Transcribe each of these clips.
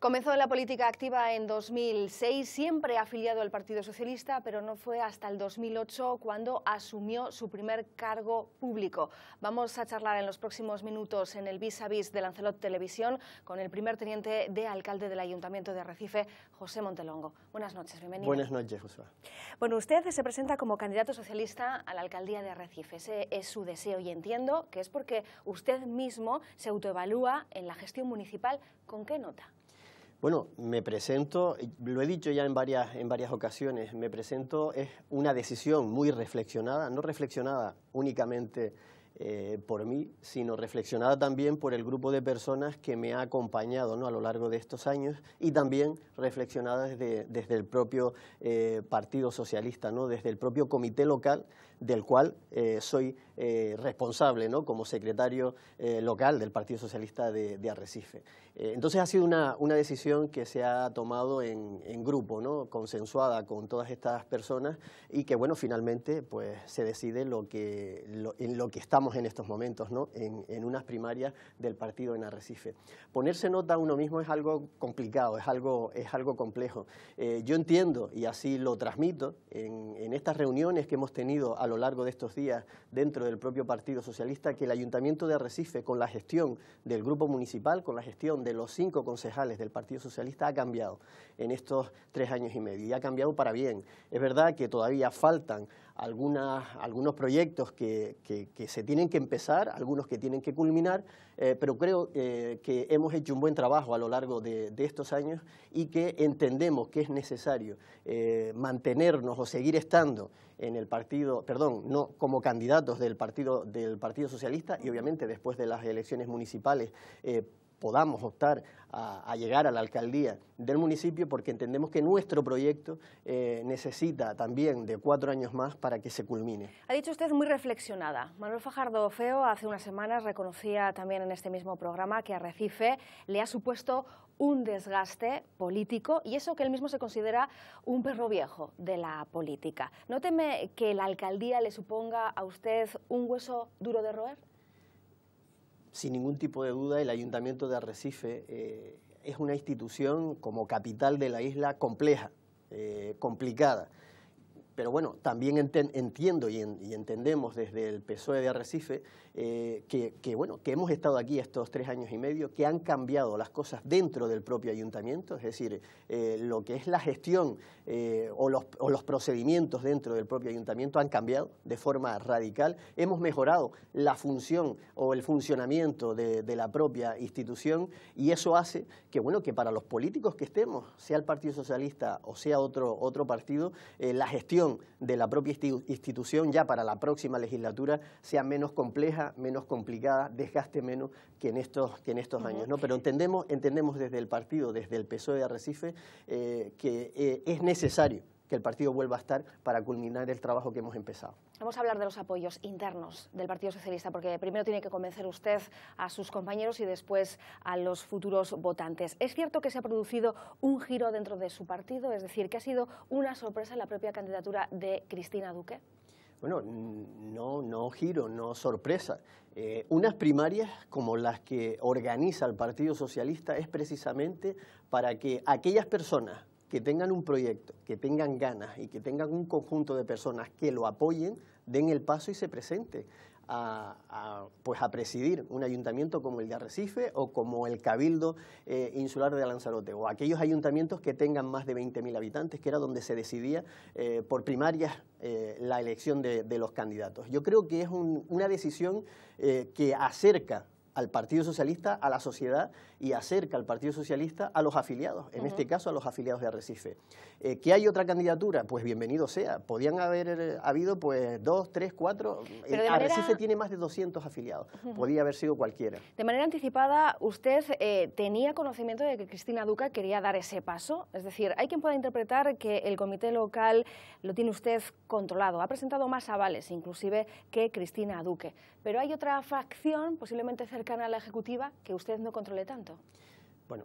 Comenzó la política activa en 2006, siempre afiliado al Partido Socialista, pero no fue hasta el 2008 cuando asumió su primer cargo público. Vamos a charlar en los próximos minutos en el vis a vis de Lancelot Televisión con el primer teniente de alcalde del Ayuntamiento de Recife, José Montelongo. Buenas noches, bienvenido. Buenas noches, José. Bueno, usted se presenta como candidato socialista a la alcaldía de Recife. Ese es su deseo y entiendo que es porque usted mismo se autoevalúa en la gestión municipal. ¿Con qué nota? Bueno, me presento, lo he dicho ya en varias, en varias ocasiones, me presento es una decisión muy reflexionada, no reflexionada únicamente eh, por mí, sino reflexionada también por el grupo de personas que me ha acompañado ¿no? a lo largo de estos años y también reflexionada desde, desde el propio eh, Partido Socialista, ¿no? desde el propio comité local del cual eh, soy responsable ¿no? como secretario local del Partido Socialista de, Arrecife. entonces ha sido una, una, decisión que se ha tomado en, en grupo, ¿no? consensuada con todas estas personas y que bueno, finalmente pues, se decide lo que, lo, en lo que estamos en estos momentos, ¿no? en, unas primarias del partido en Arrecife. Ponerse nota a uno mismo es algo complicado, es algo, complejo. Eh, yo entiendo, y así lo transmito, en, en estas reuniones que hemos tenido a lo largo de estos días dentro del propio Partido Socialista, que el Ayuntamiento de Arrecife, con la gestión del Grupo Municipal, con la gestión de los cinco concejales del Partido Socialista, ha cambiado en estos tres años y medio, y ha cambiado para bien. Es verdad que todavía faltan algunas, algunos proyectos que, se tienen que empezar, algunos que tienen que culminar, eh, pero creo eh, que hemos hecho un buen trabajo a lo largo de, estos años y que entendemos que es necesario eh, mantenernos o seguir estando en el partido, perdón, no como candidatos del Partido, del partido Socialista y obviamente después de las elecciones municipales podamos optar a, llegar a la alcaldía del municipio porque entendemos que nuestro proyecto eh, necesita también de cuatro años más para que se culmine. Ha dicho usted muy reflexionada. Manuel Fajardo Feo hace unas semanas reconocía también en este mismo programa que a Recife le ha supuesto un desgaste político y eso que él mismo se considera un perro viejo de la política. ¿No teme que la alcaldía le suponga a usted un hueso duro de roer? sin ningún tipo de duda, el Ayuntamiento de Arrecife eh, es una institución como capital de la isla compleja, eh, complicada. Pero bueno, también entiendo y, entendemos desde el PSOE de Arrecife eh, que, bueno, que hemos estado aquí estos tres años y medio, que han cambiado las cosas dentro del propio ayuntamiento, es decir, eh, lo que es la gestión eh, o, los, procedimientos dentro del propio ayuntamiento han cambiado de forma radical. Hemos mejorado la función o el funcionamiento de, de la propia institución y eso hace que, bueno, que para los políticos que estemos, sea el Partido Socialista o sea otro, otro partido, la gestión de la propia institución ya para la próxima legislatura sea menos compleja, menos complicada, desgaste menos que en estos, que en estos años. Pero entendemos, entendemos desde el partido, desde el PSOE de Arrecife, eh, que eh, es necesario que el partido vuelva a estar para culminar el trabajo que hemos empezado. Vamos a hablar de los apoyos internos del Partido Socialista, porque primero tiene que convencer usted a sus compañeros y después a los futuros votantes. ¿Es cierto que se ha producido un giro dentro de su partido? Es decir, que ha sido una sorpresa la propia candidatura de Cristina Duque. Bueno, no, no giro, no sorpresa. Eh, unas primarias como las que organiza el Partido Socialista es precisamente para que aquellas personas que tengan un proyecto, que tengan ganas y que tengan un conjunto de personas que lo apoyen, den el paso y se presente a, pues a presidir un ayuntamiento como el de Arrecife o como el Cabildo eh, Insular de Lanzarote o aquellos ayuntamientos que tengan más de 20.000 habitantes, que era donde se decidía eh, por primarias eh, la elección de, los candidatos. Yo creo que es una decisión que acerca al Partido Socialista, a la sociedad y acerca al Partido Socialista a los afiliados, en este caso a los afiliados de Arrecife. Eh, ¿Qué ¿Que hay otra candidatura? Pues bienvenido sea. Podían haber eh, habido pues dos, tres, cuatro. Eh, Arrecife tiene más de 200 afiliados. Podía haber sido cualquiera. De manera anticipada, ¿usted tenía conocimiento de que Cristina Duque quería dar ese paso? Es decir, ¿hay quien pueda interpretar que el comité local lo tiene usted controlado? Ha presentado más avales, inclusive, que Cristina Duque. Pero hay otra facción, posiblemente cerca a la ejecutiva que usted no controle tanto? Bueno,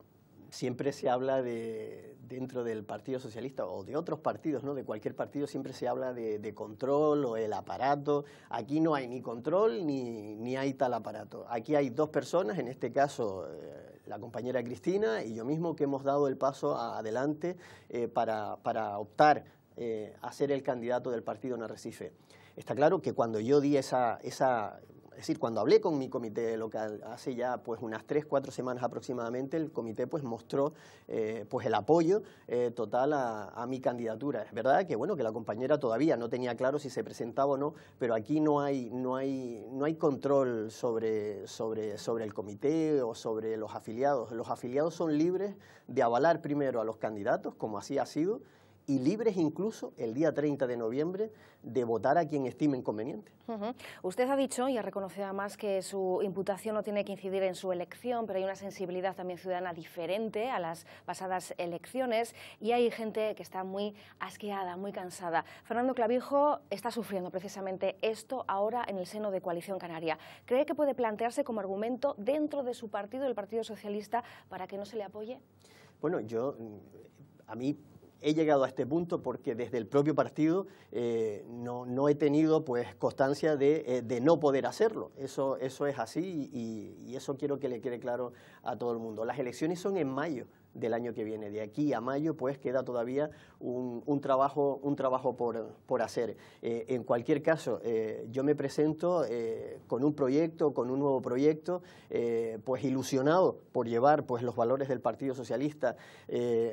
siempre se habla de, dentro del Partido Socialista o de otros partidos, ¿no? de cualquier partido, siempre se habla de, control o el aparato. Aquí no hay ni control ni, hay tal aparato. Aquí hay dos personas, en este caso eh, la compañera Cristina y yo mismo, que hemos dado el paso adelante eh, para, optar eh, a ser el candidato del partido en Arrecife. Está claro que cuando yo di esa, esa es decir, cuando hablé con mi comité local hace ya pues unas tres, cuatro semanas aproximadamente, el comité pues mostró eh, pues el apoyo eh, total a, mi candidatura. Es verdad que bueno que la compañera todavía no tenía claro si se presentaba o no, pero aquí no hay control sobre sobre el comité o sobre los afiliados. Los afiliados son libres de avalar primero a los candidatos, como así ha sido y libres incluso el día 30 de noviembre de votar a quien estimen conveniente. Usted ha dicho y ha reconocido además que su imputación no tiene que incidir en su elección, pero hay una sensibilidad también ciudadana diferente a las pasadas elecciones y hay gente que está muy asqueada, muy cansada. Fernando Clavijo está sufriendo precisamente esto ahora en el seno de Coalición Canaria. ¿Cree que puede plantearse como argumento dentro de su partido, el Partido Socialista, para que no se le apoye? Bueno, yo a mí he llegado a este punto porque desde el propio partido eh, no, he tenido pues constancia de, eh, no poder hacerlo. Eso, es así y, y, eso quiero que le quede claro a todo el mundo. Las elecciones son en mayo del año que viene. De aquí a mayo pues queda todavía un, trabajo, un trabajo por, por hacer. Eh, en cualquier caso, eh, yo me presento eh, con un proyecto, con un nuevo proyecto, pues ilusionado por llevar pues, los valores del Partido Socialista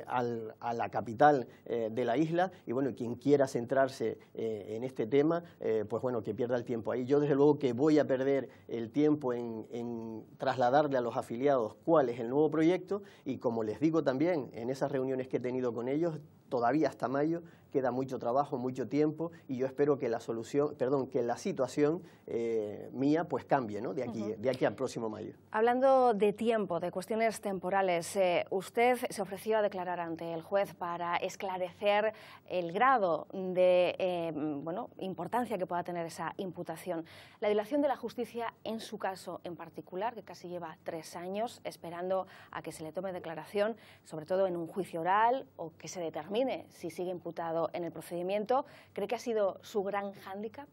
a la capital de la isla y bueno, quien quiera centrarse en este tema, pues bueno, que pierda el tiempo ahí. Yo desde luego que voy a perder el tiempo en, en trasladarle a los afiliados cuál es el nuevo proyecto y como les digo también en esas reuniones que he tenido con ellos, todavía hasta mayo queda mucho trabajo, mucho tiempo y yo espero que la solución, perdón, que la situación eh, mía pues cambie, ¿no? De aquí, de aquí al próximo mayo. Hablando de tiempo, de cuestiones temporales, eh, usted se ofreció a declarar ante el juez para esclarecer el grado de eh, bueno, importancia que pueda tener esa imputación. La dilación de la justicia en su caso en particular, que casi lleva tres años esperando a que se le tome declaración, sobre todo en un juicio oral o que se determine si sigue imputado en el procedimiento. ¿Cree que ha sido su gran hándicap?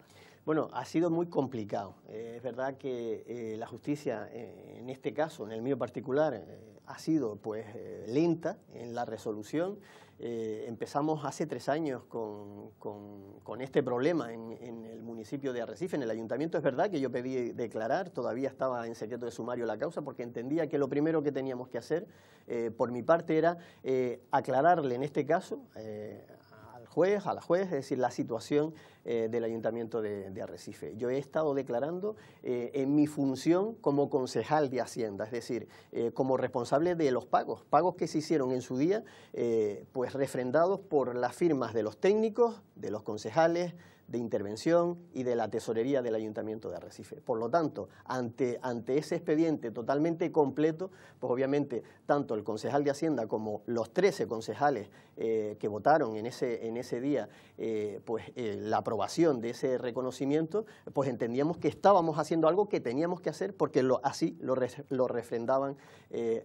Bueno, ha sido muy complicado. Eh, es verdad que eh, la justicia, eh, en este caso, en el mío particular, ha sido pues lenta en la resolución. empezamos hace tres años con, este problema en, el municipio de Arrecife, en el ayuntamiento. Es verdad que yo pedí declarar, todavía estaba en secreto de sumario la causa, porque entendía que lo primero que teníamos que hacer, por mi parte, era aclararle en este caso juez, a la juez, es decir, la situación eh, del Ayuntamiento de, Arrecife. Yo he estado declarando eh, en mi función como concejal de Hacienda, es decir, eh, como responsable de los pagos, pagos que se hicieron en su día, pues refrendados por las firmas de los técnicos, de los concejales, de intervención y de la tesorería del Ayuntamiento de Arrecife. Por lo tanto, ante, ante ese expediente totalmente completo, pues obviamente tanto el concejal de Hacienda como los 13 concejales eh, que votaron en ese, en ese día eh, pues, eh, la aprobación de ese reconocimiento, pues entendíamos que estábamos haciendo algo que teníamos que hacer porque así lo refrendaban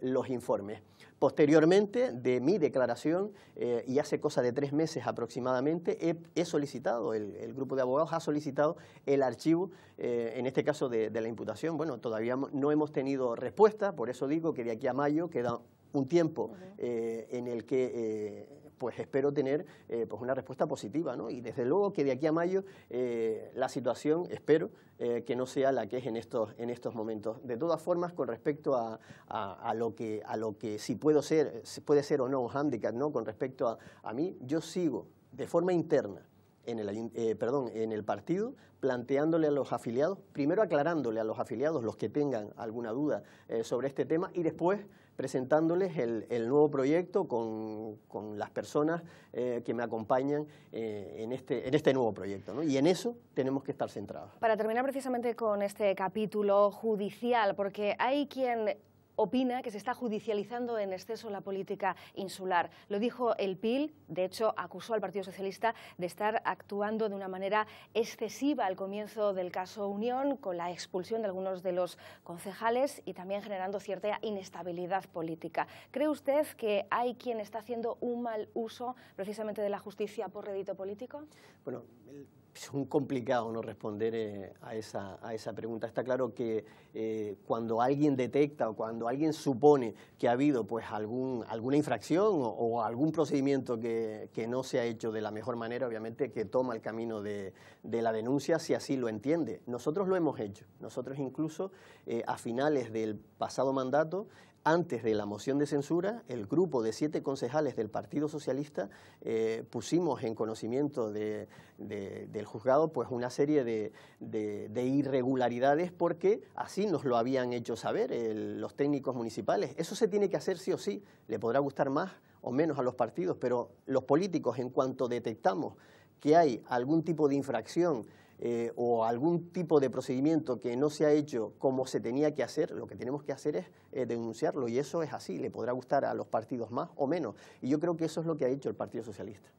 los informes. Posteriormente de mi declaración, eh, y hace cosa de tres meses aproximadamente, he, solicitado, el, grupo de abogados ha solicitado el archivo, eh, en este caso de, la imputación. Bueno, todavía no hemos tenido respuesta, por eso digo que de aquí a mayo queda un tiempo eh, en el que pues espero tener eh, pues una respuesta positiva, ¿no? Y desde luego que de aquí a mayo eh, la situación, espero, eh, que no sea la que es en estos, en estos momentos. De todas formas, con respecto a, a, lo, que, a lo que si puedo ser, si puede ser o no un hándicap, ¿no? Con respecto a, mí, yo sigo de forma interna en el, perdón, en el partido, planteándole a los afiliados, primero aclarándole a los afiliados, los que tengan alguna duda sobre este tema, y después presentándoles el, el nuevo proyecto con, con las personas eh, que me acompañan eh, en, este, en este nuevo proyecto. Y en eso tenemos que estar centrados. Para terminar precisamente con este capítulo judicial, porque hay quien opina que se está judicializando en exceso la política insular. Lo dijo el PIL, de hecho acusó al Partido Socialista de estar actuando de una manera excesiva al comienzo del caso Unión, con la expulsión de algunos de los concejales y también generando cierta inestabilidad política. ¿Cree usted que hay quien está haciendo un mal uso precisamente de la justicia por rédito político? Bueno, es un complicado no responder eh, a, esa, pregunta. Está claro que eh, cuando alguien detecta o cuando alguien supone que ha habido pues, algún, alguna infracción o, algún procedimiento que, que, no se ha hecho de la mejor manera, obviamente que toma el camino de, la denuncia si así lo entiende. Nosotros lo hemos hecho. Nosotros incluso eh, a finales del pasado mandato antes de la moción de censura, el grupo de siete concejales del Partido Socialista eh, pusimos en conocimiento del juzgado pues una serie de, irregularidades porque así nos lo habían hecho saber los técnicos municipales. Eso se tiene que hacer sí o sí. Le podrá gustar más o menos a los partidos, pero los políticos, en cuanto detectamos que hay algún tipo de infracción eh, o algún tipo de procedimiento que no se ha hecho como se tenía que hacer, lo que tenemos que hacer es eh, denunciarlo y eso es así, le podrá gustar a los partidos más o menos. Y yo creo que eso es lo que ha hecho el Partido Socialista.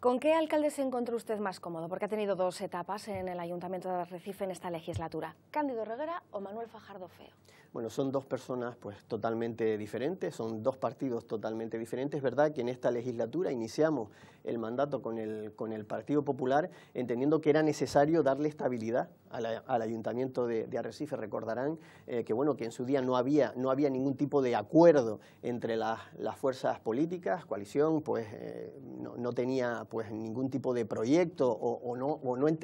¿Con qué alcalde se encontró usted más cómodo? Porque ha tenido dos etapas en el Ayuntamiento de Recife en esta legislatura. ¿Cándido Reguera o Manuel Fajardo Feo? Bueno, son dos personas pues totalmente diferentes, son dos partidos totalmente diferentes. Es verdad que en esta legislatura iniciamos el mandato con el, con el Partido Popular, entendiendo que era necesario darle estabilidad al Ayuntamiento de, Arrecife. Recordarán eh, que, bueno, que en su día no había, no había ningún tipo de acuerdo entre las, fuerzas políticas, coalición, pues eh, no, tenía pues, ningún tipo de proyecto o, no,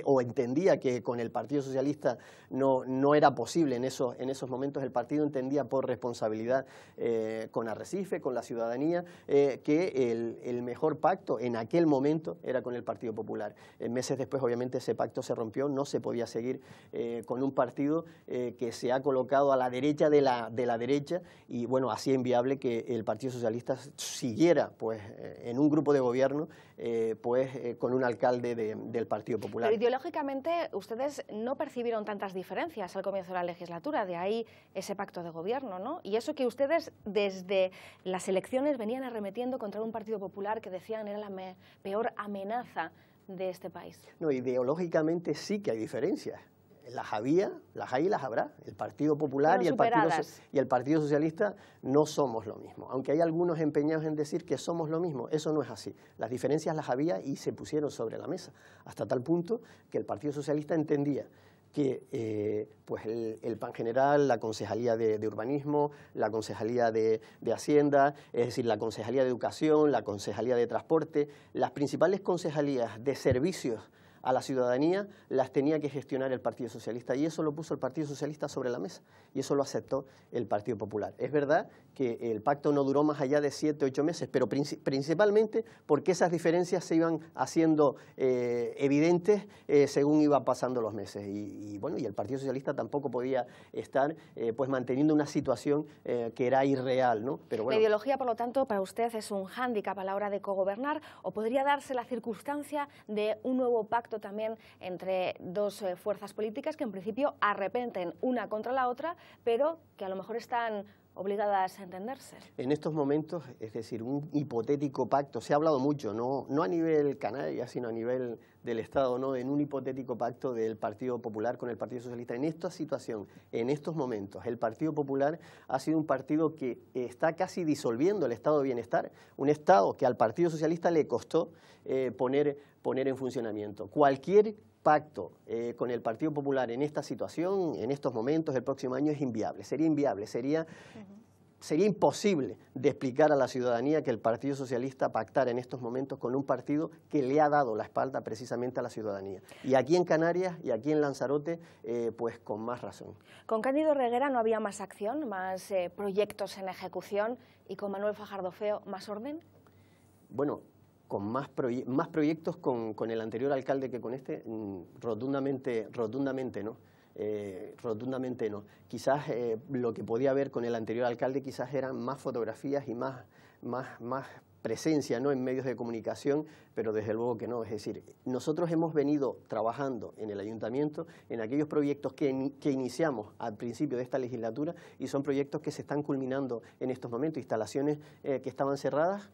o, entendía que con el Partido Socialista no, no era posible en esos, en esos momentos. El partido entendía por responsabilidad eh, con Arrecife, con la ciudadanía, que el, el mejor pacto en aquel aquel momento era con el Partido Popular. Eh, meses después, obviamente, ese pacto se rompió, no se podía seguir eh, con un partido eh, que se ha colocado a la derecha de la, de la derecha y, bueno, hacía inviable que el Partido Socialista siguiera pues, en un grupo de gobierno pues, con un alcalde del Partido Popular. Pero ideológicamente ustedes no percibieron tantas diferencias al comienzo de la legislatura, de ahí ese pacto de gobierno, ¿no? Y eso que ustedes desde las elecciones venían arremetiendo contra un Partido Popular que decían era la, peor amenaza de este país. No, ideológicamente sí que hay diferencias. Las había, las hay y las habrá. El Partido Popular y el Partido, y el Partido Socialista no somos lo mismo. Aunque hay algunos empeñados en decir que somos lo mismo, eso no es así. Las diferencias las había y se pusieron sobre la mesa, hasta tal punto que el Partido Socialista entendía que eh, pues el, PAN General, la Concejalía de, Urbanismo, la Concejalía de, de, Hacienda, es decir, la Concejalía de Educación, la Concejalía de Transporte, las principales concejalías de servicios a la ciudadanía las tenía que gestionar el Partido Socialista y eso lo puso el Partido Socialista sobre la mesa y eso lo aceptó el Partido Popular. Es verdad que el pacto no duró más allá de siete, ocho meses, pero principalmente porque esas diferencias se iban haciendo eh, evidentes eh, según iban pasando los meses y, bueno, y el Partido Socialista tampoco podía estar eh, pues manteniendo una situación que era irreal, ¿no? Pero La ideología, por lo tanto, para usted es un hándicap a la hora de cogobernar o podría darse la circunstancia de un nuevo pacto también entre dos eh, fuerzas políticas que en principio arrepenten una contra la otra, pero que a lo mejor están obligadas a entenderse. En estos momentos, es decir, un hipotético pacto, se ha hablado mucho, no, no a nivel Canarias, sino a nivel del Estado no en un hipotético pacto del Partido Popular con el Partido Socialista. En esta situación, en estos momentos, el Partido Popular ha sido un partido que está casi disolviendo el Estado de Bienestar, un Estado que al Partido Socialista le costó eh, poner, en funcionamiento. Cualquier pacto eh, con el Partido Popular en esta situación, en estos momentos, el próximo año, es inviable, sería inviable, sería sería imposible de explicar a la ciudadanía que el Partido Socialista pactara en estos momentos con un partido que le ha dado la espalda precisamente a la ciudadanía. Y aquí en Canarias y aquí en Lanzarote, eh, pues con más razón. Con Cándido Reguera no había más acción, más eh, proyectos en ejecución y con Manuel Fajardo Feo más orden. Bueno, con más, más proyectos con, con, el anterior alcalde que con este, mm, rotundamente, rotundamente no. Eh, rotundamente no. Quizás eh, lo que podía haber con el anterior alcalde quizás eran más fotografías y más, más, presencia ¿no? en medios de comunicación, pero desde luego que no. Es decir, nosotros hemos venido trabajando en el ayuntamiento en aquellos proyectos que, que iniciamos al principio de esta legislatura y son proyectos que se están culminando en estos momentos, instalaciones eh, que estaban cerradas,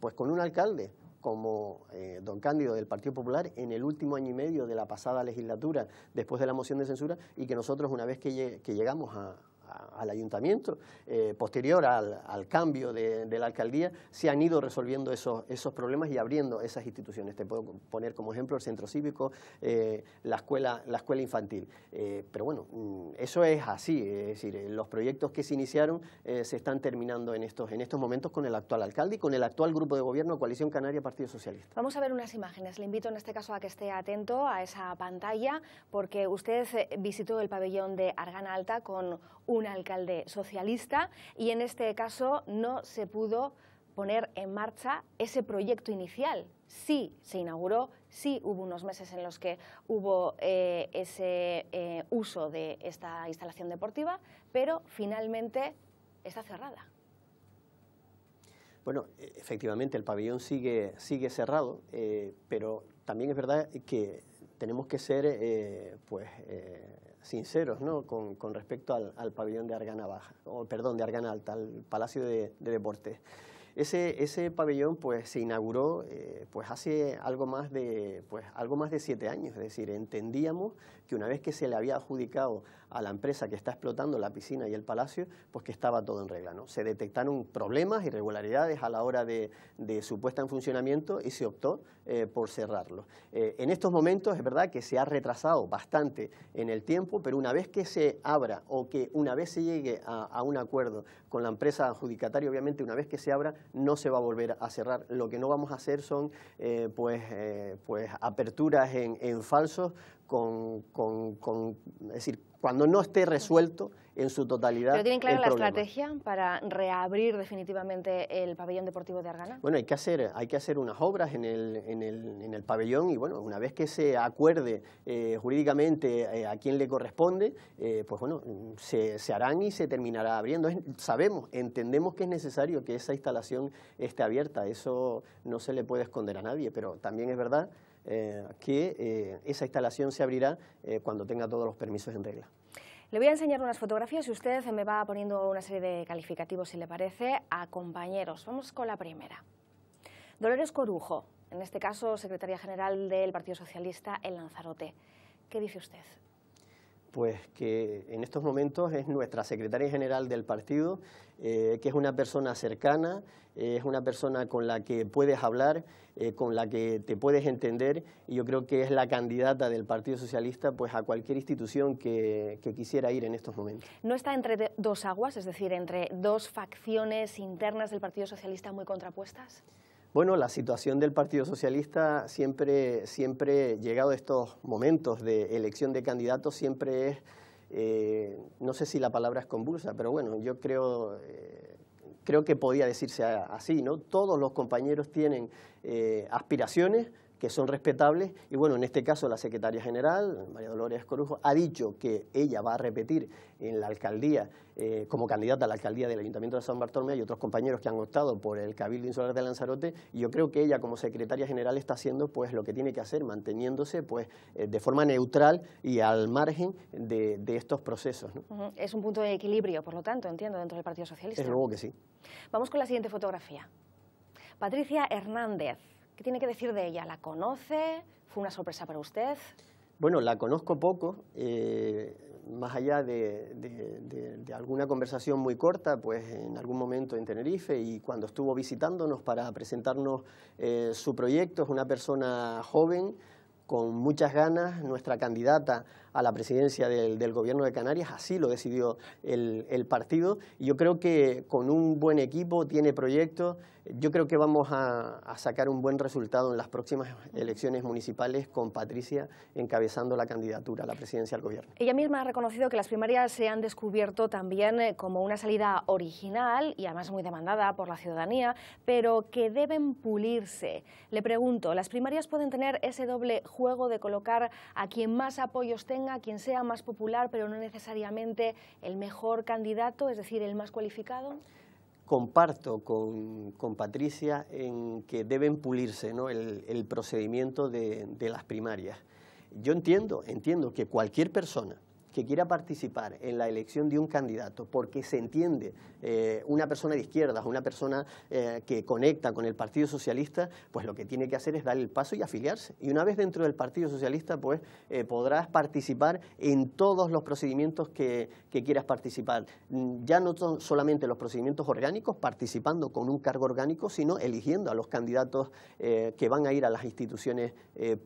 pues con un alcalde, como eh, don Cándido del Partido Popular en el último año y medio de la pasada legislatura, después de la moción de censura, y que nosotros una vez que, que llegamos a, al ayuntamiento, eh, posterior al, al cambio de, la alcaldía, se han ido resolviendo esos, esos problemas y abriendo esas instituciones. Te puedo poner como ejemplo el centro cívico, eh, la, escuela, la escuela infantil. Eh, pero bueno, mm, eso es así, es decir, los proyectos que se iniciaron se están terminando en estos, en estos momentos con el actual alcalde y con el actual grupo de gobierno, Coalición Canaria, Partido Socialista. Vamos a ver unas imágenes. Le invito en este caso a que esté atento a esa pantalla porque usted visitó el pabellón de Argana Alta con un alcalde socialista y en este caso no se pudo poner en marcha ese proyecto inicial. Sí se inauguró, sí hubo unos meses en los que hubo eh, ese eh, uso de esta instalación deportiva, pero finalmente está cerrada. Bueno, efectivamente el pabellón sigue, sigue cerrado, eh, pero también es verdad que tenemos que ser pues, sinceros ¿no? con, respecto al, pabellón de Argana Baja, o perdón, de Argana Alta, al Palacio de, Deportes. Ese, pabellón pues, se inauguró eh, pues, hace algo más, de, pues, algo más de siete años, es decir, entendíamos que una vez que se le había adjudicado a la empresa que está explotando la piscina y el palacio, pues que estaba todo en regla. Se detectaron problemas, irregularidades a la hora de, su puesta en funcionamiento y se optó eh, por cerrarlo. Eh, en estos momentos es verdad que se ha retrasado bastante en el tiempo, pero una vez que se abra o que una vez se llegue a, un acuerdo con la empresa adjudicataria, obviamente una vez que se abra no se va a volver a cerrar. Lo que no vamos a hacer son eh, pues, pues aperturas en, falsos con, con, con, es decir, cuando no esté resuelto en su totalidad. tienen clara la estrategia para reabrir definitivamente el pabellón deportivo de Argana? Bueno, hay que hacer, hay que hacer unas obras en el, en el, pabellón y bueno, una vez que se acuerde eh, jurídicamente eh, a quién le corresponde, eh, pues bueno, se, harán y se terminará abriendo. sabemos, entendemos que es necesario que esa instalación esté abierta, eso no se le puede esconder a nadie, pero también es verdad que esa instalación se abrirá cuando tenga todos los permisos en regla. Le voy a enseñar unas fotografías y usted me va poniendo una serie de calificativos, si le parece, a compañeros. Vamos con la primera. Dolores Corujo, en este caso secretaria general del Partido Socialista en Lanzarote. ¿Qué dice usted? pues que en estos momentos es nuestra secretaria general del partido, eh, que es una persona cercana, eh, es una persona con la que puedes hablar, eh, con la que te puedes entender, y yo creo que es la candidata del Partido Socialista pues, a cualquier institución que quisiera ir en estos momentos. No está entre dos aguas, es decir, entre dos facciones internas del Partido Socialista muy contrapuestas. Bueno, la situación del Partido Socialista siempre, siempre llegado a estos momentos de elección de candidatos, siempre es, eh, no sé si la palabra es convulsa, pero bueno, yo creo, eh, creo que podía decirse así, ¿no? Todos los compañeros tienen eh, aspiraciones, que son respetables. Y bueno, en este caso la secretaria general, María Dolores Corujo, ha dicho que ella va a repetir en la alcaldía, eh, como candidata a la alcaldía del Ayuntamiento de San Bartolomé y otros compañeros que han optado por el Cabildo Insular de Lanzarote. Y yo creo que ella como secretaria general está haciendo pues lo que tiene que hacer, manteniéndose pues eh, de forma neutral y al margen de, estos procesos. Es un punto de equilibrio, por lo tanto, entiendo, dentro del Partido Socialista. Es luego que sí. Vamos con la siguiente fotografía. Patricia Hernández ¿Qué tiene que decir de ella? ¿La conoce? ¿Fue una sorpresa para usted? Bueno, la conozco poco, eh, más allá de, alguna conversación muy corta, pues en algún momento en Tenerife y cuando estuvo visitándonos para presentarnos eh, su proyecto, es una persona joven, con muchas ganas, nuestra candidata a la presidencia del, gobierno de Canarias, así lo decidió el, partido. yo creo que con un buen equipo tiene proyectos, yo creo que vamos a, a sacar un buen resultado en las próximas elecciones municipales con Patricia encabezando la candidatura a la presidencia del gobierno. Ella misma ha reconocido que las primarias se han descubierto también eh, como una salida original y además muy demandada por la ciudadanía, pero que deben pulirse. Le pregunto, ¿las primarias pueden tener ese doble juego de colocar a quien más apoyos tenga a quien sea más popular, pero no necesariamente el mejor candidato, es decir, el más cualificado? Comparto con, Patricia en que deben pulirse el, procedimiento de, de las primarias. Yo entiendo, entiendo que cualquier persona que quiera participar en la elección de un candidato porque se entiende eh, una persona de izquierdas, una persona eh, que conecta con el Partido Socialista, pues lo que tiene que hacer es dar el paso y afiliarse. Y una vez dentro del Partido Socialista, pues eh, podrás participar en todos los procedimientos que quieras participar. Ya no son solamente los procedimientos orgánicos, participando con un cargo orgánico, sino eligiendo a los candidatos que van a ir a las instituciones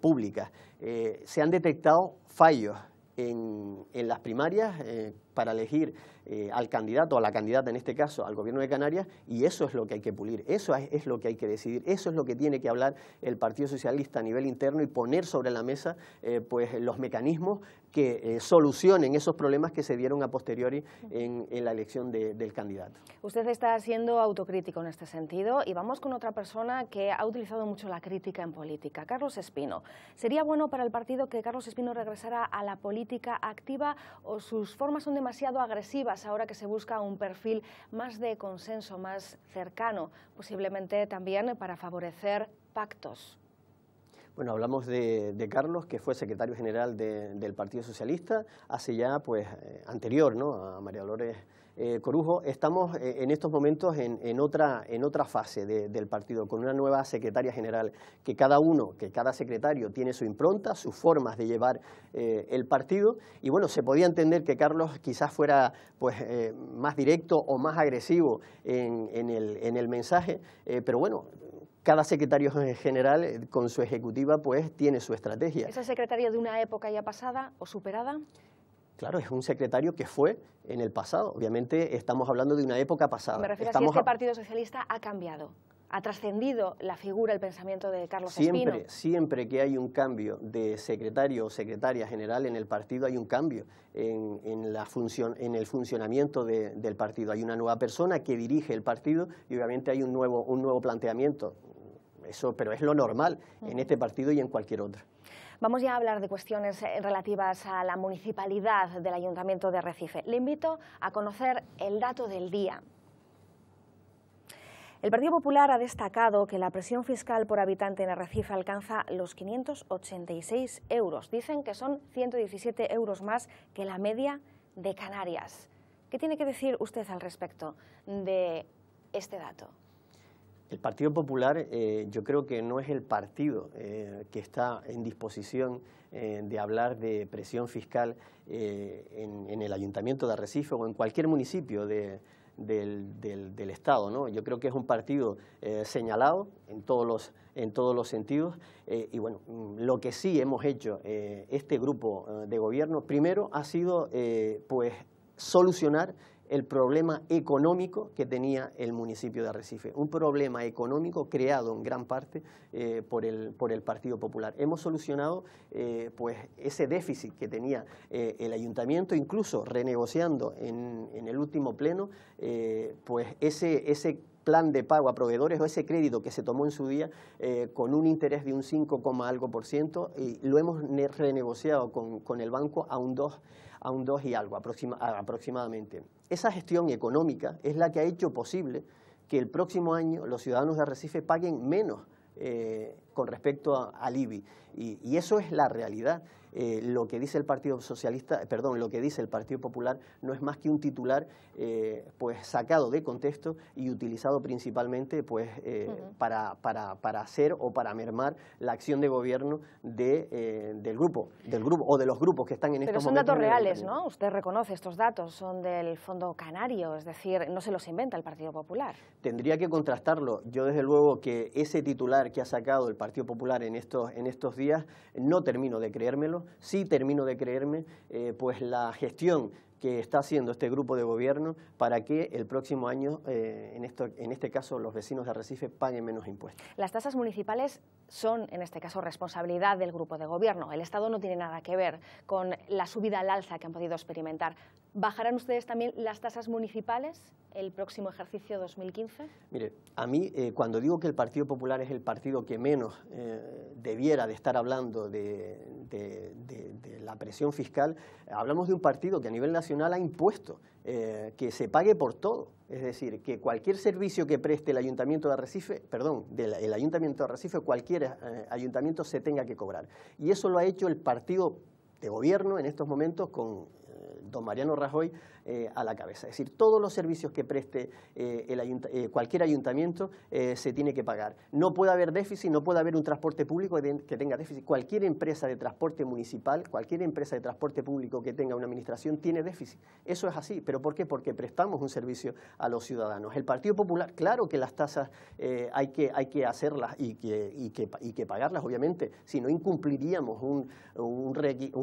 públicas. se han detectado fallos en, las primarias eh, para elegir eh, al candidato o a la candidata, en este caso, al gobierno de Canarias, y eso es lo que hay que pulir, eso es, lo que hay que decidir, eso es lo que tiene que hablar el Partido Socialista a nivel interno y poner sobre la mesa eh, pues, los mecanismos que eh, solucionen esos problemas que se dieron a posteriori en, la elección del candidato. Usted está siendo autocrítico en este sentido y vamos con otra persona que ha utilizado mucho la crítica en política, Carlos Espino. ¿Sería bueno para el partido que Carlos Espino regresara a la política activa o sus formas son demasiado agresivas ahora que se busca un perfil más de consenso, más cercano, posiblemente también para favorecer pactos? Bueno, hablamos de, Carlos, que fue secretario general del Partido Socialista, hace ya, pues, eh, anterior, ¿no?, a María Dolores eh, Corujo. Estamos eh, en estos momentos en, otra, en otra fase del partido, con una nueva secretaria general, que cada uno, que cada secretario tiene su impronta, sus formas de llevar el partido, y bueno, se podía entender que Carlos quizás fuera, pues, más directo o más agresivo en el mensaje, pero bueno, cada secretario general eh, con su ejecutiva pues tiene su estrategia. ¿Es el secretario de una época ya pasada o superada? Claro, es un secretario que fue en el pasado. Obviamente estamos hablando de una época pasada. Me refiero a si este Partido Socialista ha cambiado. ¿Ha trascendido la figura, el pensamiento de Carlos siempre, Siempre que hay un cambio de secretario o secretaria general en el partido, hay un cambio en, la función, en el funcionamiento del partido. Hay una nueva persona que dirige el partido y obviamente hay un nuevo, un nuevo planteamiento, eso, pero es lo normal en este partido y en cualquier otro. Vamos ya a hablar de cuestiones eh, relativas a la municipalidad del Ayuntamiento de Recife. Le invito a conocer el dato del día. El Partido Popular ha destacado que la presión fiscal por habitante en Recife alcanza los 586 euros. Dicen que son 117 euros más que la media de Canarias. ¿Qué tiene que decir usted al respecto de este dato? El Partido Popular eh, yo creo que no es el partido eh, que está en disposición eh, de hablar de presión fiscal en, el Ayuntamiento de Arrecife o en cualquier municipio del, Estado. ¿no? Yo creo que es un partido señalado en todos los, en todos los sentidos y bueno, mm, lo que sí hemos hecho este grupo de gobierno primero ha sido pues solucionar el problema económico que tenía el municipio de Arrecife, un problema económico creado en gran parte eh, por, el, por el Partido Popular. Hemos solucionado eh, pues, ese déficit que tenía eh, el ayuntamiento, incluso renegociando en, el último pleno pues, ese, plan de pago a proveedores o ese crédito que se tomó en su día con un interés de un 5, algo por ciento y lo hemos renegociado con el banco a un 2 a un 2 y algo aproximadamente. Esa gestión económica es la que ha hecho posible que el próximo año los ciudadanos de Recife paguen menos eh, con respecto a, al IBI. y eso es la realidad. Eh, lo que dice el Partido Socialista, eh, perdón, lo que dice el Partido Popular no es más que un titular eh, pues sacado de contexto y utilizado principalmente pues para, hacer o para mermar la acción de gobierno del grupo, del grupo o de los grupos que están en estos momentos. Pero son datos reales, ¿no? Usted reconoce estos datos, son del Fondo Canario, es decir, no se los inventa el Partido Popular. Tendría que contrastarlo. Yo desde luego que ese titular que ha sacado el Partido Popular en estos, en estos días no termino de creérmelo sí termino de creerme eh, pues la gestión que está haciendo este grupo de gobierno para que el próximo año, eh, en, esto, en este caso los vecinos de Arrecife, paguen menos impuestos. Las tasas municipales son, en este caso, responsabilidad del grupo de gobierno. El Estado no tiene nada que ver con la subida al alza que han podido experimentar. ¿Bajarán ustedes también las tasas municipales el próximo ejercicio 2015? Mire, a mí eh, cuando digo que el Partido Popular es el partido que menos eh, debiera de estar hablando de, de la presión fiscal, hablamos de un partido que a nivel nacional ha impuesto eh, que se pague por todo. Es decir, que cualquier servicio que preste el Ayuntamiento de Arrecife, perdón, del Ayuntamiento de Arrecife, cualquier eh, ayuntamiento se tenga que cobrar. Y eso lo ha hecho el partido de gobierno en estos momentos con eh, don Mariano Rajoy eh, a la cabeza. Es decir, todos los servicios que preste eh, eh, cualquier ayuntamiento se tiene que pagar. No puede haber déficit, no puede haber un transporte público que tenga déficit. Cualquier empresa de transporte municipal, cualquier empresa de transporte público que tenga una administración tiene déficit. Eso es así. ¿Pero por qué? Porque prestamos un servicio a los ciudadanos. El Partido Popular, claro que las tasas hay, que, hay que hacerlas y que, que, pagarlas, obviamente, si no incumpliríamos un,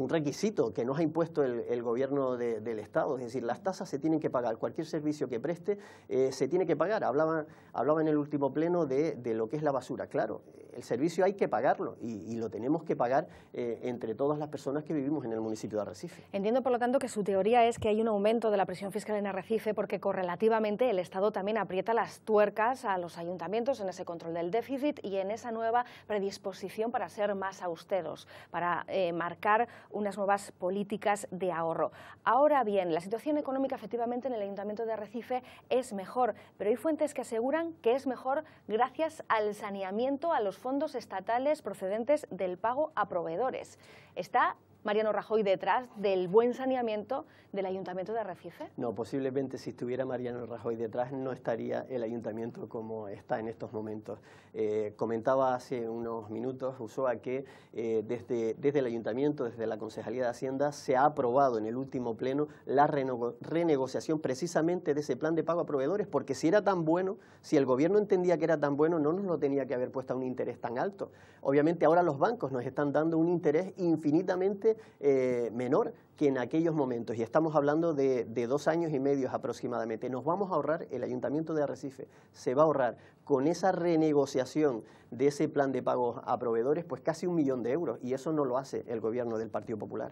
requisito que nos ha impuesto el, gobierno del Estado. Es decir, tasas se tienen que pagar, cualquier servicio que preste eh, se tiene que pagar. Hablaba, hablaba en el último pleno de, de, lo que es la basura. Claro, el servicio hay que pagarlo y, lo tenemos que pagar eh, entre todas las personas que vivimos en el municipio de Arrecife. Entiendo, por lo tanto, que su teoría es que hay un aumento de la presión fiscal en Arrecife porque correlativamente el Estado también aprieta las tuercas a los ayuntamientos en ese control del déficit y en esa nueva predisposición para ser más austeros, para eh, marcar unas nuevas políticas de ahorro. Ahora bien, la situación económica efectivamente en el Ayuntamiento de Recife es mejor, pero hay fuentes que aseguran que es mejor gracias al saneamiento a los fondos estatales procedentes del pago a proveedores. Está Mariano Rajoy detrás del buen saneamiento del Ayuntamiento de Arrecife? No, posiblemente si estuviera Mariano Rajoy detrás no estaría el Ayuntamiento como está en estos momentos. Eh, comentaba hace unos minutos, Usoa, que eh, desde, el Ayuntamiento, desde la Concejalía de Hacienda, se ha aprobado en el último pleno la renegociación precisamente de ese plan de pago a proveedores, porque si era tan bueno, si el gobierno entendía que era tan bueno, no nos lo tenía que haber puesto a un interés tan alto. Obviamente ahora los bancos nos están dando un interés infinitamente eh, menor que en aquellos momentos, y estamos hablando de, dos años y medio aproximadamente, nos vamos a ahorrar, el Ayuntamiento de Arrecife se va a ahorrar con esa renegociación de ese plan de pagos a proveedores, pues casi un millón de euros, y eso no lo hace el gobierno del Partido Popular.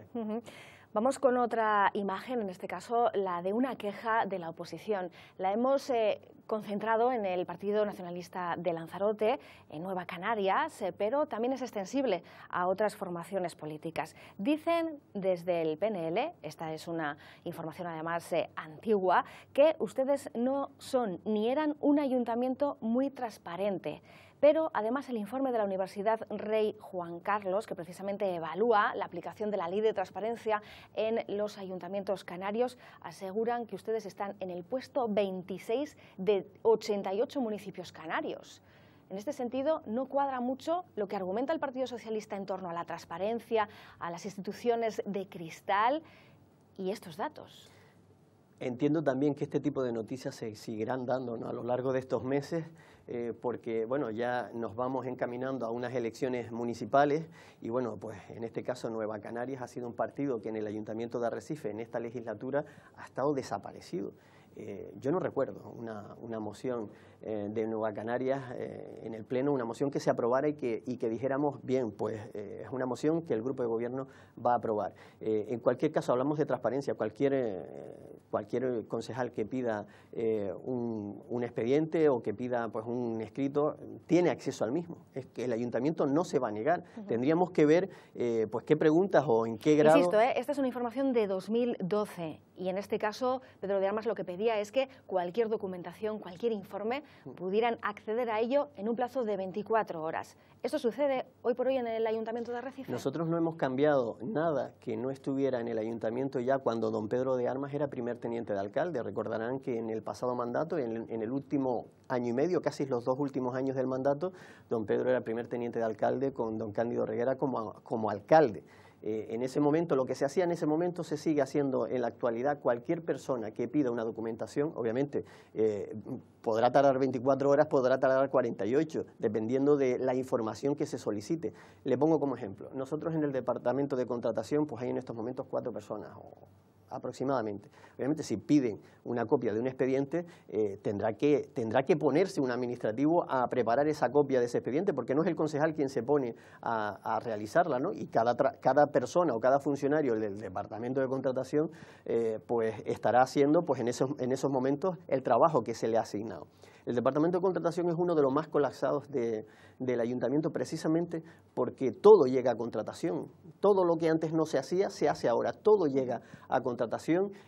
Vamos con otra imagen, en este caso la de una queja de la oposición. La hemos eh, concentrado en el Partido Nacionalista de Lanzarote, en Nueva Canarias, eh, pero también es extensible a otras formaciones políticas. Dicen desde el PNL, esta es una información además eh, antigua, que ustedes no son ni eran un ayuntamiento muy transparente. Pero además el informe de la Universidad Rey Juan Carlos, que precisamente evalúa la aplicación de la ley de transparencia en los ayuntamientos canarios, aseguran que ustedes están en el puesto 26 de 88 municipios canarios. En este sentido, no cuadra mucho lo que argumenta el Partido Socialista en torno a la transparencia, a las instituciones de cristal y estos datos. Entiendo también que este tipo de noticias se seguirán dando a lo largo de estos meses eh, porque bueno, ya nos vamos encaminando a unas elecciones municipales y bueno, pues en este caso Nueva Canarias ha sido un partido que en el Ayuntamiento de Arrecife en esta legislatura ha estado desaparecido. Eh, yo no recuerdo una, una moción eh, de Nueva Canarias eh, en el Pleno, una moción que se aprobara y que, y que dijéramos, bien, pues es una moción que el grupo de gobierno va a aprobar. en cualquier caso, hablamos de transparencia. Cualquier, cualquier concejal que pida un, un, expediente o que pida pues, un escrito tiene acceso al mismo. Es que el ayuntamiento no se va a negar. Tendríamos que ver pues, qué preguntas o en qué grado... Insisto, esta es una información de 2012. Y en este caso, Pedro de Armas lo que pedía es que cualquier documentación, cualquier informe, mm. pudieran acceder a ello en un plazo de 24 horas. ¿Eso sucede hoy por hoy en el Ayuntamiento de Arrecife? Nosotros no hemos cambiado nada que no estuviera en el Ayuntamiento ya cuando don Pedro de Armas era primer teniente de alcalde. Recordarán que en el pasado mandato, en el, último año y medio, casi los dos últimos años del mandato, don Pedro era primer teniente de alcalde con don Cándido Reguera como alcalde. Eh, en ese momento, lo que se hacía en ese momento se sigue haciendo en la actualidad. Cualquier persona que pida una documentación, obviamente, eh, podrá tardar 24 horas, podrá tardar 48, dependiendo de la información que se solicite. Le pongo como ejemplo, nosotros en el departamento de contratación, pues hay en estos momentos cuatro personas, o aproximadamente. Obviamente, si piden una copia de un expediente, eh, tendrá, que, tendrá que ponerse un administrativo a preparar esa copia de ese expediente, porque no es el concejal quien se pone a, realizarla, ¿no? Y cada, cada persona o cada funcionario del departamento de contratación, eh, pues estará haciendo pues, en, esos, en esos momentos el trabajo que se le ha asignado. El departamento de contratación es uno de los más colapsados del ayuntamiento precisamente porque todo llega a contratación. Todo lo que antes no se hacía, se hace ahora. Todo llega a contratación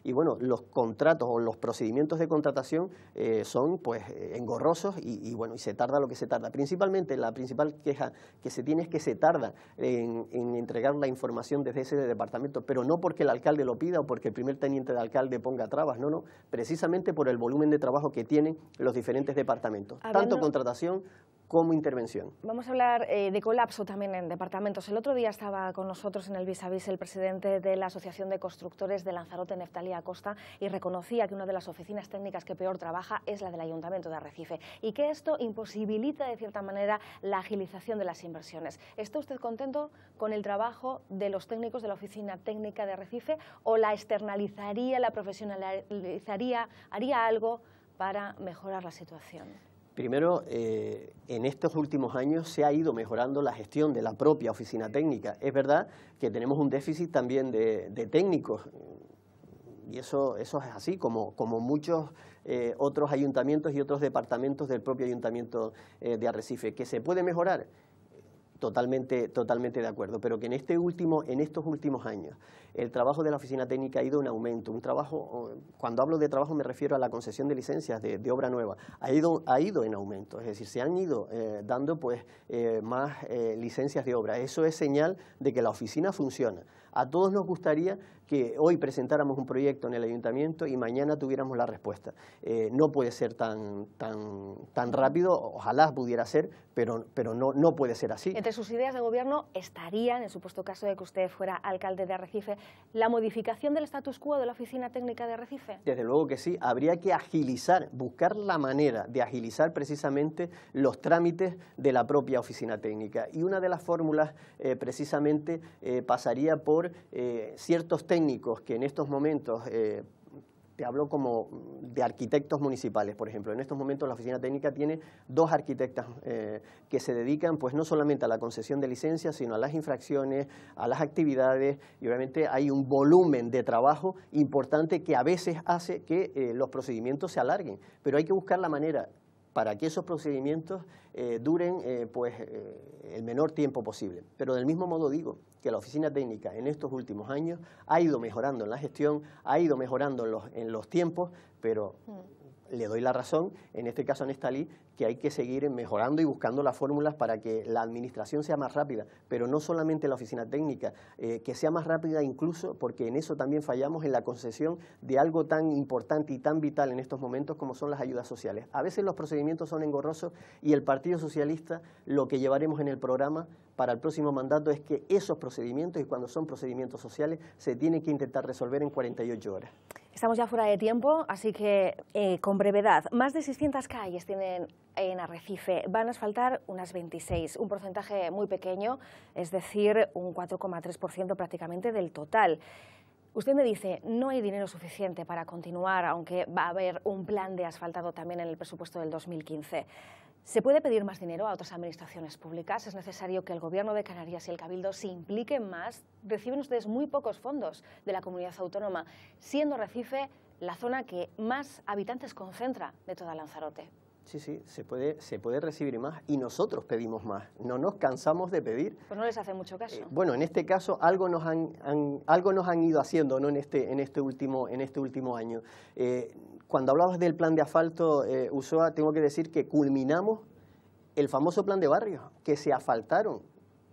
y bueno, los contratos o los procedimientos de contratación eh, son pues eh, engorrosos y, y, bueno, y se tarda lo que se tarda. Principalmente la principal queja que se tiene es que se tarda en, entregar la información desde ese departamento, pero no porque el alcalde lo pida o porque el primer teniente de alcalde ponga trabas, no, no, precisamente por el volumen de trabajo que tienen los diferentes departamentos, tanto contratación como intervención. Vamos a hablar eh, de colapso también en departamentos. El otro día estaba con nosotros en el vis a vis el presidente de la Asociación de Constructores de Lanzarote, Neftalí Acosta, y reconocía que una de las oficinas técnicas que peor trabaja es la del Ayuntamiento de Arrecife y que esto imposibilita de cierta manera la agilización de las inversiones. ¿Está usted contento con el trabajo de los técnicos de la Oficina Técnica de Arrecife o la externalizaría, la profesionalizaría, haría algo para mejorar la situación? Primero, eh, en estos últimos años se ha ido mejorando la gestión de la propia oficina técnica. Es verdad que tenemos un déficit también de, técnicos y eso, es así, como, muchos eh, otros ayuntamientos y otros departamentos del propio ayuntamiento eh, de Arrecife, que se puede mejorar Totalmente, totalmente de acuerdo, pero que en, este último, en estos últimos años el trabajo de la oficina técnica ha ido en aumento. Un trabajo, cuando hablo de trabajo me refiero a la concesión de licencias de, obra nueva, ha ido, ha ido en aumento, es decir, se han ido eh, dando pues, eh, más eh, licencias de obra. Eso es señal de que la oficina funciona. A todos nos gustaría que hoy presentáramos un proyecto en el ayuntamiento y mañana tuviéramos la respuesta. Eh, no puede ser tan, tan, tan rápido, ojalá pudiera ser, pero, pero no, no puede ser así. Entre sus ideas de gobierno estarían, en supuesto caso de que usted fuera alcalde de Arrecife, la modificación del status quo de la oficina técnica de Arrecife. Desde luego que sí, habría que agilizar, buscar la manera de agilizar precisamente los trámites de la propia oficina técnica. Y una de las fórmulas eh, precisamente eh, pasaría por eh, ciertos técnicos que en estos momentos, eh, te hablo como de arquitectos municipales, por ejemplo, en estos momentos la oficina técnica tiene dos arquitectas eh, que se dedican pues no solamente a la concesión de licencias, sino a las infracciones, a las actividades y obviamente hay un volumen de trabajo importante que a veces hace que los procedimientos se alarguen, pero hay que buscar la manera para que esos procedimientos eh, duren eh, pues, eh, el menor tiempo posible. Pero del mismo modo digo que la oficina técnica en estos últimos años ha ido mejorando en la gestión, ha ido mejorando en los tiempos, pero mm le doy la razón, en este caso a ley, que hay que seguir mejorando y buscando las fórmulas para que la administración sea más rápida, pero no solamente la oficina técnica, eh, que sea más rápida incluso porque en eso también fallamos en la concesión de algo tan importante y tan vital en estos momentos como son las ayudas sociales. A veces los procedimientos son engorrosos y el Partido Socialista lo que llevaremos en el programa para el próximo mandato es que esos procedimientos, y cuando son procedimientos sociales, se tienen que intentar resolver en 48 horas. Estamos ya fuera de tiempo, así que eh, con brevedad, más de 600 calles tienen en Arrecife. Van a asfaltar unas 26, un porcentaje muy pequeño, es decir, un 4,3% prácticamente del total. Usted me dice, no hay dinero suficiente para continuar, aunque va a haber un plan de asfaltado también en el presupuesto del 2015. ¿Se puede pedir más dinero a otras administraciones públicas? ¿Es necesario que el Gobierno de Canarias y el Cabildo se impliquen más? Reciben ustedes muy pocos fondos de la comunidad autónoma, siendo Recife la zona que más habitantes concentra de toda Lanzarote. Sí, sí, se puede, se puede recibir más y nosotros pedimos más, no nos cansamos de pedir. Pues no les hace mucho caso. Eh, bueno, en este caso algo nos han, algo nos han ido haciendo ¿no? en, este, en, este último, en este último año. Eh, cuando hablabas del plan de asfalto, eh, Usoa, tengo que decir que culminamos el famoso plan de barrios, que se asfaltaron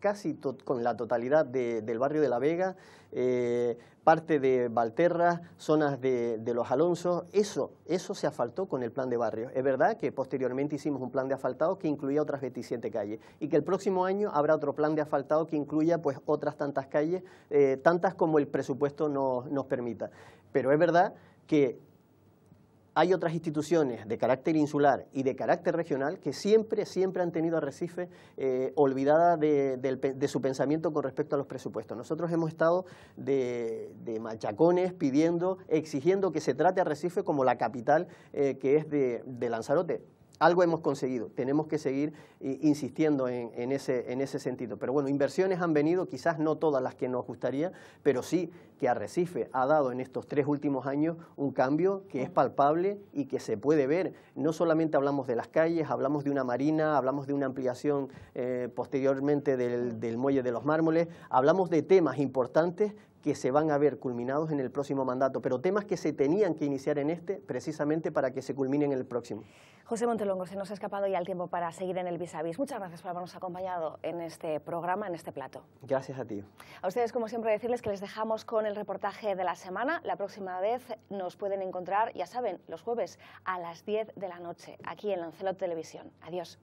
casi con la totalidad del barrio de La Vega, eh, parte de Valterra, zonas de, Los Alonso, eso, eso se asfaltó con el plan de barrio. Es verdad que posteriormente hicimos un plan de asfaltado que incluía otras 27 calles y que el próximo año habrá otro plan de asfaltado que incluya pues otras tantas calles, eh, tantas como el presupuesto nos permita. Pero es verdad que hay otras instituciones de carácter insular y de carácter regional que siempre, siempre han tenido a Recife eh, olvidada de, su pensamiento con respecto a los presupuestos. Nosotros hemos estado de, machacones pidiendo, exigiendo que se trate a Recife como la capital eh, que es de Lanzarote algo hemos conseguido, tenemos que seguir eh, insistiendo en, ese, sentido. Pero bueno, inversiones han venido, quizás no todas las que nos gustaría, pero sí que Arrecife ha dado en estos tres últimos años un cambio que es palpable y que se puede ver. No solamente hablamos de las calles, hablamos de una marina, hablamos de una ampliación eh, posteriormente del muelle de los mármoles, hablamos de temas importantes que se van a ver culminados en el próximo mandato, pero temas que se tenían que iniciar en este precisamente para que se culminen en el próximo. José Montelongo, se nos ha escapado ya el tiempo para seguir en el vis, -a vis Muchas gracias por habernos acompañado en este programa, en este plato. Gracias a ti. A ustedes, como siempre, decirles que les dejamos con el reportaje de la semana. La próxima vez nos pueden encontrar, ya saben, los jueves a las 10 de la noche, aquí en Lancelot Televisión. Adiós.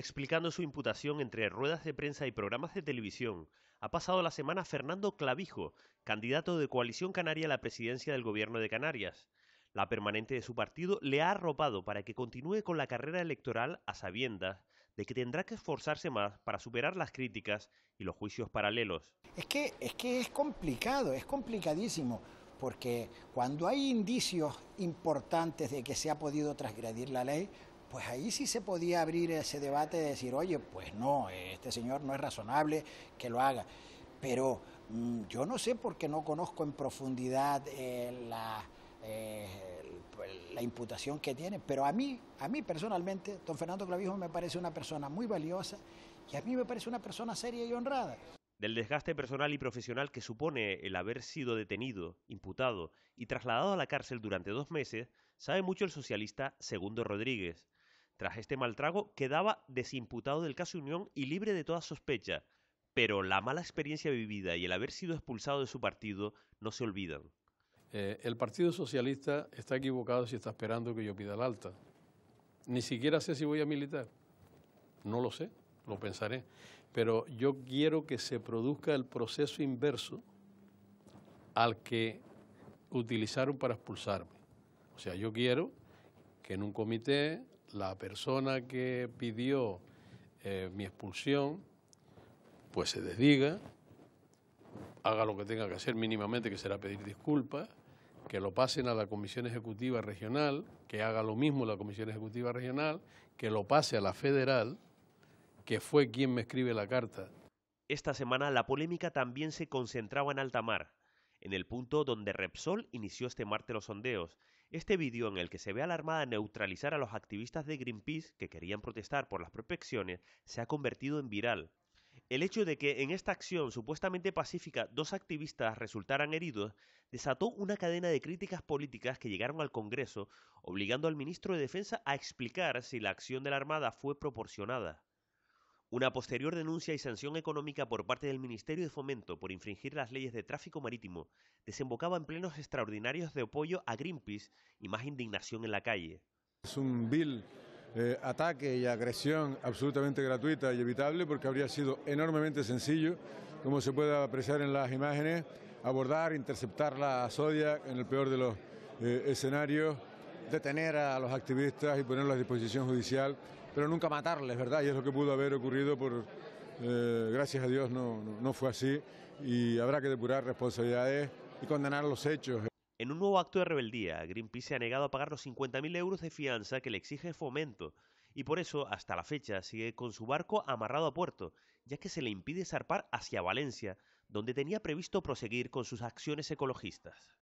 Explicando su imputación entre ruedas de prensa y programas de televisión, ha pasado la semana Fernando Clavijo, candidato de Coalición Canaria a la presidencia del Gobierno de Canarias. La permanente de su partido le ha arropado para que continúe con la carrera electoral a sabiendas de que tendrá que esforzarse más para superar las críticas y los juicios paralelos. Es que es, que es complicado, es complicadísimo, porque cuando hay indicios importantes de que se ha podido transgredir la ley, pues ahí sí se podía abrir ese debate de decir, oye, pues no, este señor no es razonable que lo haga. Pero mm, yo no sé porque no conozco en profundidad eh, la, eh, la imputación que tiene, pero a mí, a mí personalmente, don Fernando Clavijo me parece una persona muy valiosa y a mí me parece una persona seria y honrada. Del desgaste personal y profesional que supone el haber sido detenido, imputado y trasladado a la cárcel durante dos meses, sabe mucho el socialista Segundo Rodríguez, tras este maltrago quedaba desimputado del caso Unión y libre de toda sospecha. Pero la mala experiencia vivida y el haber sido expulsado de su partido no se olvidan. Eh, el Partido Socialista está equivocado si está esperando que yo pida el alta. Ni siquiera sé si voy a militar. No lo sé, lo pensaré. Pero yo quiero que se produzca el proceso inverso al que utilizaron para expulsarme. O sea, yo quiero que en un comité la persona que pidió eh, mi expulsión, pues se desdiga, haga lo que tenga que hacer mínimamente, que será pedir disculpas, que lo pasen a la Comisión Ejecutiva Regional, que haga lo mismo la Comisión Ejecutiva Regional, que lo pase a la Federal, que fue quien me escribe la carta. Esta semana la polémica también se concentraba en alta mar, en el punto donde Repsol inició este martes los sondeos este vídeo en el que se ve a la Armada neutralizar a los activistas de Greenpeace que querían protestar por las prospecciones se ha convertido en viral. El hecho de que en esta acción supuestamente pacífica dos activistas resultaran heridos desató una cadena de críticas políticas que llegaron al Congreso, obligando al ministro de Defensa a explicar si la acción de la Armada fue proporcionada. Una posterior denuncia y sanción económica por parte del Ministerio de Fomento por infringir las leyes de tráfico marítimo desembocaba en plenos extraordinarios de apoyo a Greenpeace y más indignación en la calle. Es un vil eh, ataque y agresión absolutamente gratuita y evitable porque habría sido enormemente sencillo, como se puede apreciar en las imágenes, abordar, interceptar la sodia en el peor de los eh, escenarios, detener a los activistas y ponerlos a disposición judicial pero nunca matarles, ¿verdad? Y es lo que pudo haber ocurrido por... Eh, gracias a Dios no, fue así y habrá que depurar responsabilidades y condenar los hechos. En un nuevo acto de rebeldía, Greenpeace se ha negado a pagar los 50.000 euros de fianza que le exige Fomento y por eso, hasta la fecha, sigue con su barco amarrado a puerto, ya que se le impide zarpar hacia Valencia, donde tenía previsto proseguir con sus acciones ecologistas.